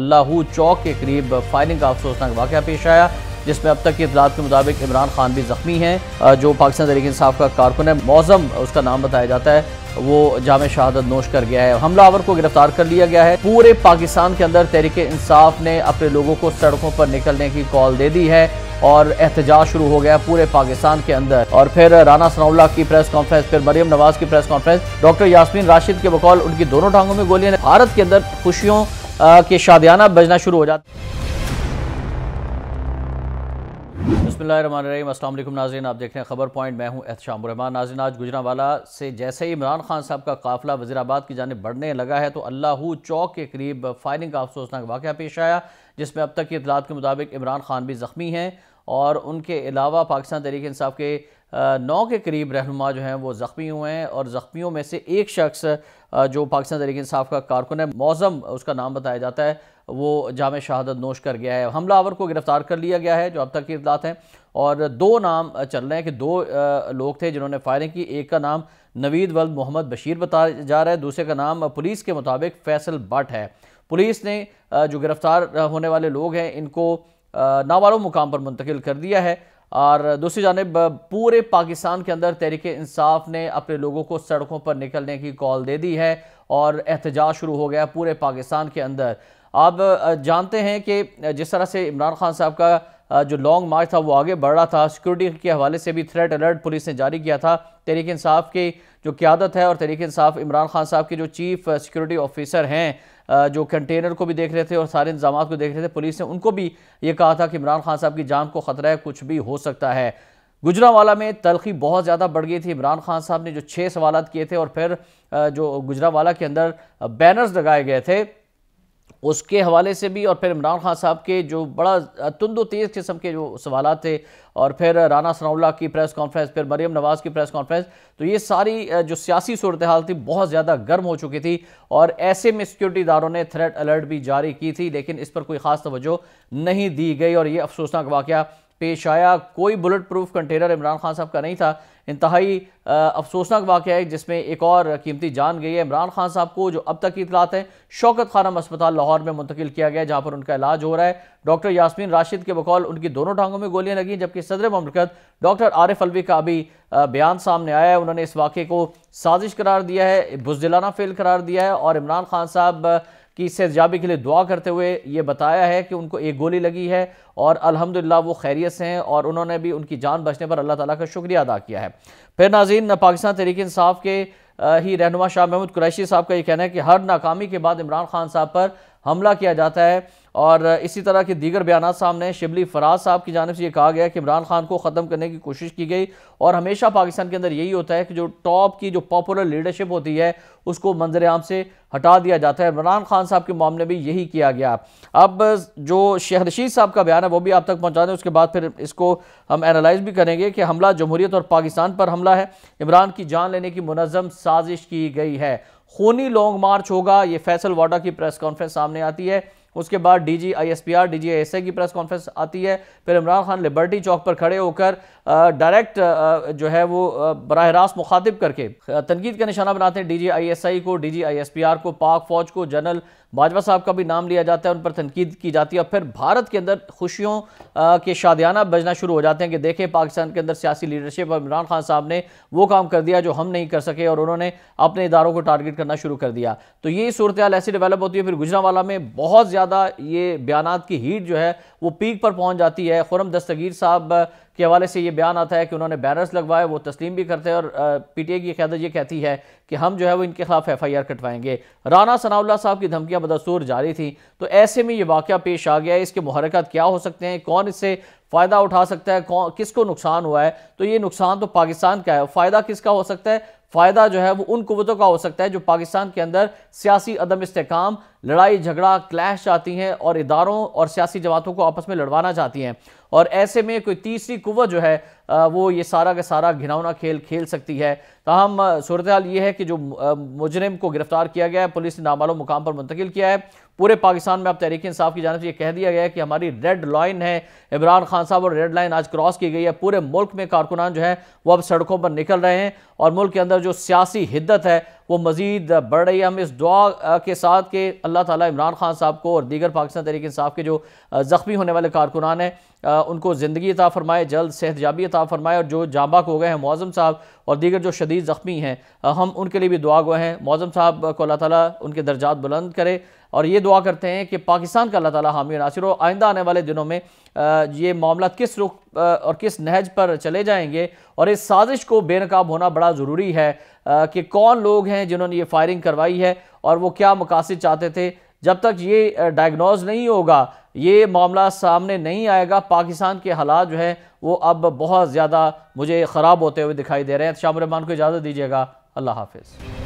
लाहू चौक के करीब फायरिंग का अफसोसनाक वाक़ पेश आया जिसमें अब तक की इतलात के मुताबिक इमरान खान भी जख्मी हैं जो पाकिस्तान तरीके इंसाफ का कारकुन है मौजम उसका नाम बताया जाता है वो जाम शहादत नोश कर गया है हमलावर को गिरफ्तार कर लिया गया है पूरे पाकिस्तान के अंदर तहरीक इंसाफ ने अपने लोगों को सड़कों पर निकलने की कॉल दे दी है और एहतजाज शुरू हो गया पूरे पाकिस्तान के अंदर और फिर राना सनाउल्ला की प्रेस कॉन्फ्रेंस फिर मरियम नवाज की press conference doctor Yasmin Rashid के बकौल उनकी दोनों ढांगों में गोलियां भारत के अंदर खुशियों कि शादियाना बजना शुरू हो जाता बसमिलकुम नाजरीन आप देख रहे हैं खबर पॉइंट मैं हूँ एहतशाम रहमान नाजरीन आज गुजरावाला से जैसे ही इमरान खान साहब का काफिला वजीराबाद की जानब बढ़ने लगा है तो अल्लाह चौक के करीब फायरिंग का अफसोसनाक वाक़ पेश आया जिसमें अब तक की इतलात के मुताबिक इमरान खान भी ज़ख्मी हैं और उनके अलावा पाकिस्तान तरीके इंसाफ के नौ के करीब रहनुमा जो हैं वो ज़ख्मी हुए हैं और ज़ख्मियों में से एक शख्स जो पाकिस्तान तरीके साफ का कारकुन है मौजम उसका नाम बताया जाता है वो जाम शहादत नोश कर गया है हमलावर को गिरफ़्तार कर लिया गया है जो अब तक की इतलात हैं और दो नाम चल रहे हैं कि दो लोग थे जिन्होंने फायरिंग की एक का नाम नवीद वल मोहम्मद बशीर बताया जा रहा है दूसरे का नाम पुलिस के मुताबिक फैसल बट है पुलिस ने जो गिरफ़्तार होने वाले लोग हैं इनको नावारों मुकाम पर मुंतकिल कर दिया है और दूसरी जानब पूरे पाकिस्तान के अंदर तहरीक इंसाफ ने अपने लोगों को सड़कों पर निकलने की कॉल दे दी है और एहतजाज शुरू हो गया पूरे पाकिस्तान के अंदर आप जानते हैं कि जिस तरह से इमरान खान साहब का जो लॉन्ग मार्च था वो आगे बढ़ रहा था सिक्योरिटी के हवाले से भी थ्रेट अलर्ट पुलिस ने जारी किया था तहरीक इंसाफ की जो क्यादत है और तहरीक इंसाफ इमरान खान साहब के जो चीफ सिक्योरिटी ऑफिसर हैं जो कंटेनर को भी देख रहे थे और सारे इंतजाम को देख रहे थे पुलिस ने उनको भी ये कहा था कि इमरान खान साहब की जान को खतरा है कुछ भी हो सकता है गुजरावाला में तलखी बहुत ज़्यादा बढ़ गई थी इमरान खान साहब ने जो छः सवाल किए थे और फिर जो गुजरावाला के अंदर बैनर्स लगाए गए थे उसके हवाले से भी और फिर इमरान खान साहब के जो बड़ा तुंदो तेज़ किस्म के जो सवाल थे और फिर राना सनाउल्ला की प्रेस कॉन्फ्रेंस फिर मरीम नवाज़ की प्रेस कॉन्फ्रेंस तो ये सारी जो सियासी सूरत हाल थी बहुत ज़्यादा गर्म हो चुकी थी और ऐसे में सिक्योरिटी दारों ने थ्रेट अलर्ट भी जारी की थी लेकिन इस पर कोई ख़ास तोज्जो नहीं दी गई और ये अफसोसनाक वाक़ पेश आया कोई bullet proof container Imran Khan साहब का नहीं था इंतहाई अफसोसनाक वाक़ है जिसमें एक और कीमती जान गई है इमरान खान साहब को जो अब तक की इतलात हैं शौकत खानम अस्पताल लाहौर में मुंतकिल किया गया जहाँ पर उनका इलाज हो रहा है डॉक्टर यासमीन राशिद के बकौल उनकी दोनों टांगों में गोलियाँ लगी जबकि सदर ममलकत डॉक्टर आरिफ अलवी का अभी बयान सामने आया है उन्होंने इस वाक़े को साजिश करार दिया है बुजदिलाना फेल करार दिया है और इमरान खान साहब कि इससे जाबी के लिए दुआ करते हुए ये बताया है कि उनको एक गोली लगी है और अल्हम्दुलिल्लाह वो खैरियत से हैं और उन्होंने भी उनकी जान बचने पर अल्लाह ताला का शुक्रिया अदा किया है फिर नाजीन पाकिस्तान तहरीक इंसाफ के ही रहनुमा शाह महमूद कुरैशी साहब का ये कहना है कि हर नाकामी के बाद इमरान खान साहब पर हमला किया जाता है और इसी तरह के दीगर बयान सामने शिबली फराज साहब की जानब से ये कहा गया कि इमरान खान को ख़त्म करने की कोशिश की गई और हमेशा पाकिस्तान के अंदर यही होता है कि जो टॉप की जो पॉपुलर लीडरशिप होती है उसको मंजर आम से हटा दिया जाता है इमरान खान साहब के मामले में यही किया गया अब जो शेख रशीद साहब का बयान है वो भी आप तक पहुँचा दें उसके बाद फिर इसको हम एनालाइज भी करेंगे कि हमला जमहूरीत और पाकिस्तान पर हमला है इमरान की जान लेने की मनज़म साजिश की गई है खूनी लॉन्ग मार्च होगा ये फैसल वाडा की प्रेस कॉन्फ्रेंस सामने आती है उसके बाद D G I S P R D G I S I की प्रेस कॉन्फ्रेंस आती है फिर इमरान खान लिबर्टी चौक पर खड़े होकर डायरेक्ट जो है वो बरह रास्त मुखातिब करके तनकीद का निशाना बनाते हैं D G I S I को D G I S P R को पाक फौज को जनरल बाजवा साहब का भी नाम लिया जाता है उन पर तनकीद की जाती है और फिर भारत के अंदर खुशियों के शादियाना बजना शुरू हो जाते हैं कि देखें पाकिस्तान के अंदर सियासी लीडरशिप और इमरान खान साहब ने वो काम कर दिया जो हम नहीं कर सके और उन्होंने अपने इदारों को टारगेट करना शुरू कर दिया तो ये सूरत हाल ऐसी डेवलप होती है फिर गुजरावाला में बहुत ज़्यादा ये बयान की हीट जो है वो पीक पर पहुँच जाती है खुरम दस्तगीर साहब के हवाले से ये बयान आता है कि उन्होंने बैनर्स लगवाए वो तस्लीम भी करते हैं और पीटीए की क्यादत ये कहती है कि हम जो है वो इनके खिलाफ एफ आई आर कटवाएंगे राना सनाउल्ला साहब की धमकियाँ बदस्तूर जारी थी तो ऐसे में ये वाक़ पेश आ गया है इसके मुहरक क्या हो सकते हैं कौन इससे फ़ायदा उठा सकता है कौन किसको नुकसान हुआ है तो ये नुकसान तो पाकिस्तान का है फ़ायदा किसका हो सकता है फ़ायदा जो है वो उन कुतों का हो सकता है जो पाकिस्तान के अंदर सियासी अदम इसकाम लड़ाई झगड़ा क्लैश चाहती हैं और इदारों और सियासी जमातों को आपस में लड़वाना चाहती हैं और ऐसे में कोई तीसरी कुत जो है वो ये सारा का सारा घिनौना खेल खेल सकती है तहम सूरत हाल ये है कि जो मुजरिम को गिरफ्तार किया गया है पुलिस ने नामालूम मुकाम पर मुंतकिल किया है पूरे पाकिस्तान में अब तहरीक इंसाफ की जानब से यह कह दिया गया है कि हमारी रेड लाइन है इमरान खान साहब और रेड लाइन आज क्रॉस की गई है पूरे मुल्क में कारकुनान जो है वो अब सड़कों पर निकल रहे हैं और मुल्क के अंदर जो सियासी हिद्दत है वो मज़ीद बढ़ रही है हम इस दुआ के साथ के अल्लाह ताला इमरान खान साहब को और दीगर पाकिस्तान तहरीक साहब के जो ज़ख्मी होने वाले कारकुनान हैं उनको ज़िंदगी अता फ़रमाए जल्द सेहत याबी अता फ़रमाए और जो जाबाक हो गए हैं मौज़म साहब और दीगर जो शदीद ज़ख्मी हैं हम उनके लिए भी दुआ गए हैं मौजम साहब को अल्लाह ताला उनके दर्जात बुलंद करे और ये दुआ करते हैं कि पाकिस्तान का अल्लाह ताला हामी नासिर हो आइंदा आने वाले दिनों में ये मामला किस रुख और किस नहज पर चले जाएंगे और इस साजिश को बेनकाब होना बड़ा ज़रूरी है कि कौन लोग हैं जिन्होंने ये फायरिंग करवाई है और वो क्या मकासद चाहते थे जब तक ये डायग्नोज नहीं होगा ये मामला सामने नहीं आएगा पाकिस्तान के हालात जो हैं वो अब बहुत ज़्यादा मुझे ख़राब होते हुए दिखाई दे रहे हैं शाम रहमान को इजाज़त दीजिएगा अल्लाह हाफिज़